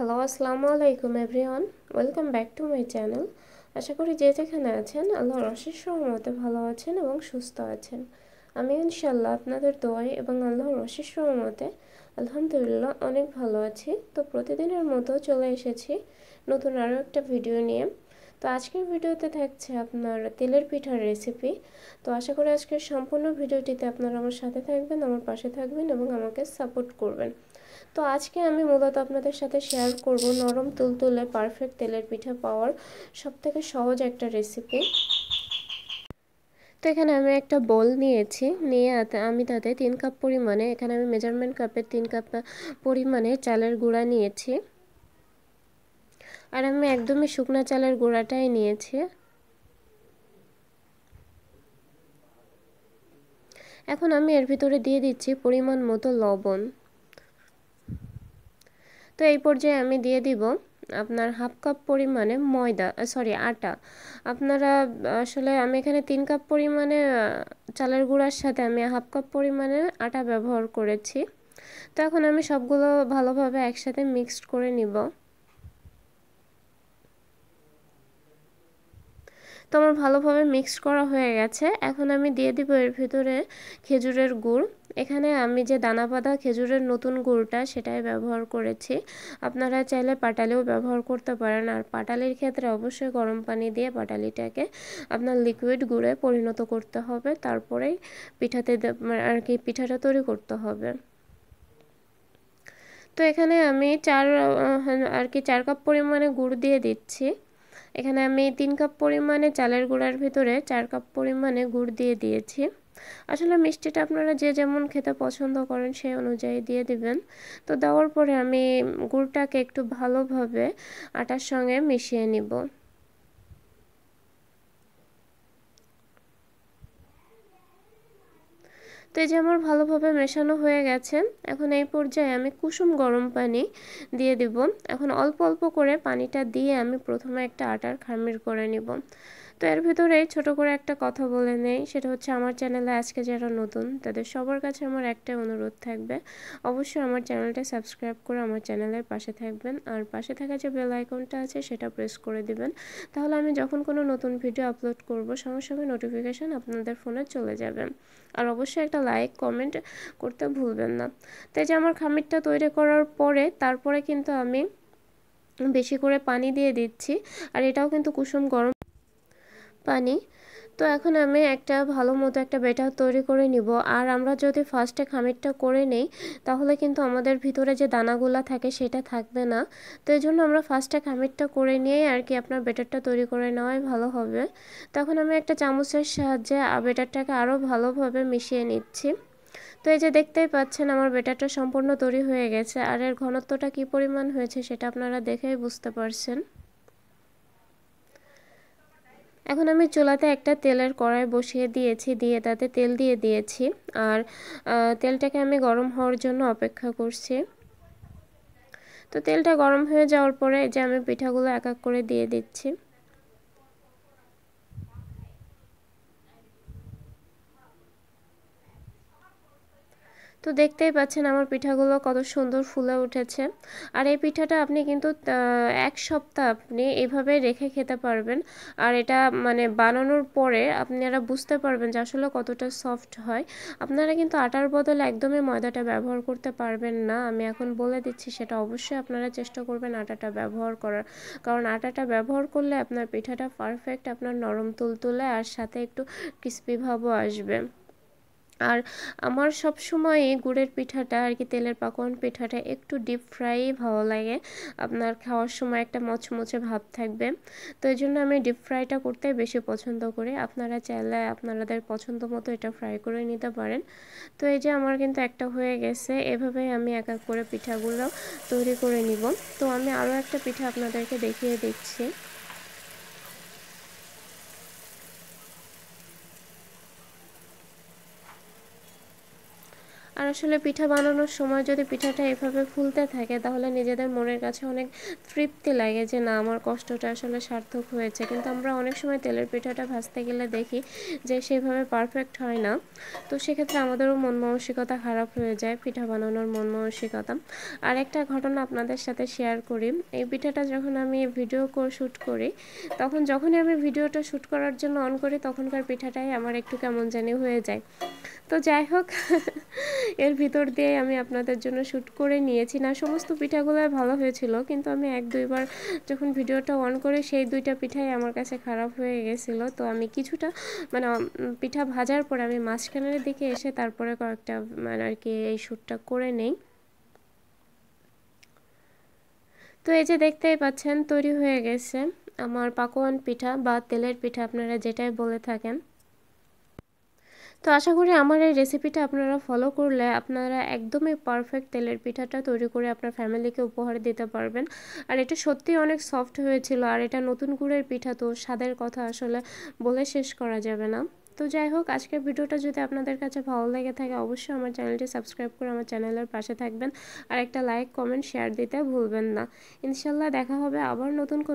hello আসসালামু আলাইকুম everyone welcome back to my channel আশা করি যে যেখানে আছেন আল্লাহর অশেষ সহমতে ভালো আছেন এবং সুস্থ আছেন আমি ইনশাল্লাহ আপনাদের দোয়াই এবং আল্লাহর অশেষ সহমতে আলহামদুলিল্লাহ অনেক ভালো আছি তো প্রতিদিনের মতো চলে এসেছি নতুন আরও একটা ভিডিও নিয়ে তো আজকের ভিডিওতে থাকছে আপনার তেলের পিঠার রেসিপি তো আশা করি আজকের সম্পূর্ণ ভিডিওটিতে আপনারা আমার সাথে থাকবেন আমার পাশে থাকবেন এবং আমাকে সাপোর্ট করবেন তো আজকে আমি মূলত আপনাদের সাথে শেয়ার করব নরম তুলতুলে পারফেক্ট তেলের পিঠা পাওয়ার সবথেকে সহজ একটা রেসিপি তো এখানে আমি একটা বল নিয়েছি নিয়ে আমি তাতে তিন কাপ পরিমাণে এখানে আমি মেজারমেন্ট কাপের তিন কাপ পরিমাণে চালের গুঁড়া নিয়েছি আর আমি একদমই শুকনা চালের গুঁড়াটাই নিয়েছি এখন আমি এর ভিতরে দিয়ে দিচ্ছি পরিমাণ মতো লবণ তো এই পর্যায়ে আমি দিয়ে দিব আপনার হাফ কাপ পরিমাণে ময়দা সরি আটা আপনারা আসলে আমি এখানে তিন কাপ পরিমাণে চালের গুঁড়ার সাথে আমি হাফ কাপ পরিমাণে আটা ব্যবহার করেছি তো এখন আমি সবগুলো ভালোভাবে একসাথে মিক্সড করে নিব তো আমার ভালোভাবে মিক্সড করা হয়ে গেছে এখন আমি দিয়ে দিব এর ভিতরে খেজুরের গুড় এখানে আমি যে দানা বাঁধা খেজুরের নতুন গুড়টা সেটাই ব্যবহার করেছি আপনারা চাইলে পাটালিও ব্যবহার করতে পারেন আর পাটালির ক্ষেত্রে অবশ্যই গরম পানি দিয়ে পাটালিটাকে আপনার লিকুইড গুঁড়ে পরিণত করতে হবে তারপরেই পিঠাতে মানে আর কি পিঠাটা তৈরি করতে হবে তো এখানে আমি চার আর কি চার কাপ পরিমাণে গুড় দিয়ে দিচ্ছি এখানে আমি তিন কাপ পরিমাণে চালের গুঁড়ার ভিতরে চার কাপ পরিমাণে গুড় দিয়ে দিয়েছি আসলে মিষ্টিটা আপনারা যে যেমন খেতে পছন্দ করেন সেই অনুযায়ী দিয়ে দিবেন তো দেওয়ার পরে আমি গুড়টাকে একটু ভালোভাবে আটার সঙ্গে মিশিয়ে নিব তো এই যে আমার ভালোভাবে মেশানো হয়ে গেছে এখন এই পর্যায়ে আমি কুসুম গরম পানি দিয়ে দিব এখন অল্প অল্প করে পানিটা দিয়ে আমি প্রথমে একটা আটার খামির করে নিব তো এর ভিতরে ছোট করে একটা কথা বলে নেই সেটা হচ্ছে আমার চ্যানেলে আজকে যারা নতুন তাদের সবার কাছে আমার একটাই অনুরোধ থাকবে অবশ্যই আমার চ্যানেলটা সাবস্ক্রাইব করে আমার চ্যানেলের পাশে থাকবেন আর পাশে থাকা যে বেল আইকনটা আছে সেটা প্রেস করে দিবেন তাহলে আমি যখন কোনো নতুন ভিডিও আপলোড করব সঙ্গে সঙ্গে নোটিফিকেশান আপনাদের ফোনে চলে যাবে আর অবশ্যই একটা লাইক কমেন্ট করতে ভুলবেন না তাই যে আমার খামিরটা তৈরি করার পরে তারপরে কিন্তু আমি বেশি করে পানি দিয়ে দিচ্ছি আর এটাও কিন্তু কুসুম গরম পানি তো এখন আমি একটা ভালো মতো একটা ব্যাটার তৈরি করে নিব আর আমরা যদি ফার্স্টে খামিরটা করে নেই তাহলে কিন্তু আমাদের ভিতরে যে দানাগুলা থাকে সেটা থাকবে না তো এই জন্য আমরা ফার্স্টে খামিরটা করে নিয়েই আর কি আপনার ব্যাটারটা তৈরি করে নেওয়াই ভালো হবে তখন আমি একটা চামচের সাহায্যে ব্যাটারটাকে আরও ভালোভাবে মিশিয়ে নিচ্ছি তো এই যে দেখতেই পাচ্ছেন আমার ব্যাটারটা সম্পূর্ণ তৈরি হয়ে গেছে আর এর ঘনত্বটা কি পরিমাণ হয়েছে সেটা আপনারা দেখেই বুঝতে পারছেন এখন আমি চুলাতে একটা তেলের কড়াই বসিয়ে দিয়েছি দিয়ে তাতে তেল দিয়ে দিয়েছি আর তেলটাকে আমি গরম হওয়ার জন্য অপেক্ষা করছি তো তেলটা গরম হয়ে যাওয়ার পরে যে আমি পিঠাগুলো এক এক করে দিয়ে দিচ্ছি তো দেখতেই পাচ্ছেন আমার পিঠাগুলো কত সুন্দর ফুলে উঠেছে আর এই পিঠাটা আপনি কিন্তু এক সপ্তাহ আপনি এভাবে রেখে খেতে পারবেন আর এটা মানে বানানোর পরে আপনারা বুঝতে পারবেন যে আসলে কতটা সফট হয় আপনারা কিন্তু আটার বদলে একদমই ময়দাটা ব্যবহার করতে পারবেন না আমি এখন বলে দিচ্ছি সেটা অবশ্যই আপনারা চেষ্টা করবেন আটাটা ব্যবহার করার কারণ আটাটা ব্যবহার করলে আপনার পিঠাটা পারফেক্ট আপনার নরম তুলতুলে আর সাথে একটু ক্রিস্পি ভাবও আসবে আর আমার সব সময় গুড়ের পিঠাটা আর কি তেলের পাকন পিঠাটা একটু ডিপ ফ্রাই ভালো লাগে আপনার খাওয়ার সময় একটা মচমচে ভাব থাকবে তো এই জন্য আমি ডিপ ফ্রাইটা করতে বেশি পছন্দ করি আপনারা চাইলে আপনাদের পছন্দ মতো এটা ফ্রাই করে নিতে পারেন তো এই যে আমার কিন্তু একটা হয়ে গেছে এভাবে আমি এক এক করে পিঠাগুলো তৈরি করে নিব তো আমি আরও একটা পিঠা আপনাদেরকে দেখিয়ে দিচ্ছি আসলে পিঠা বানানোর সময় যদি পিঠাটা এভাবে ফুলতে থাকে তাহলে নিজেদের মনের কাছে অনেক তৃপ্তি লাগে যে না আমার কষ্টটা আসলে সার্থক হয়েছে কিন্তু আমরা অনেক সময় তেলের পিঠাটা ভাজতে গেলে দেখি যে সেভাবে পারফেক্ট হয় না তো সেক্ষেত্রে আমাদেরও মন মানসিকতা খারাপ হয়ে যায় পিঠা বানানোর মন মানসিকতা আর একটা ঘটনা আপনাদের সাথে শেয়ার করি এই পিঠাটা যখন আমি ভিডিও শ্যুট করি তখন যখনই আমি ভিডিওটা শ্যুট করার জন্য অন করি তখনকার পিঠাটাই আমার একটু কেমন জানি হয়ে যায় তো যাই হোক এর ভিতর দিয়ে আমি আপনাদের জন্য শ্যুট করে নিয়েছি না সমস্ত পিঠাগুলো ভালো হয়েছিল কিন্তু আমি এক দুইবার যখন ভিডিওটা অন করে সেই দুইটা পিঠাই আমার কাছে খারাপ হয়ে গেছিলো তো আমি কিছুটা মানে পিঠা ভাজার পরে আমি মাঝখানের দিকে এসে তারপরে কয়েকটা মানে আর কি এই শ্যুটটা করে নেই তো এই যে দেখতেই পাচ্ছেন তৈরি হয়ে গেছে আমার পাকোয়ান পিঠা বা তেলের পিঠা আপনারা যেটাই বলে থাকেন তো আশা করি আমার এই রেসিপিটা আপনারা ফলো করলে আপনারা একদমই পারফেক্ট তেলের পিঠাটা তৈরি করে আপনার ফ্যামিলিকে উপহার দিতে পারবেন আর এটা সত্যি অনেক সফট হয়েছিল আর এটা নতুন গুড়ের পিঠা তো স্বাদের কথা আসলে বলে শেষ করা যাবে না তো যাই হোক আজকের ভিডিওটা যদি আপনাদের কাছে ভালো লেগে থাকে অবশ্যই আমার চ্যানেলটি সাবস্ক্রাইব করে আমার চ্যানেলের পাশে থাকবেন আর একটা লাইক কমেন্ট শেয়ার দিতে ভুলবেন না ইনশাল্লাহ দেখা হবে আবার নতুন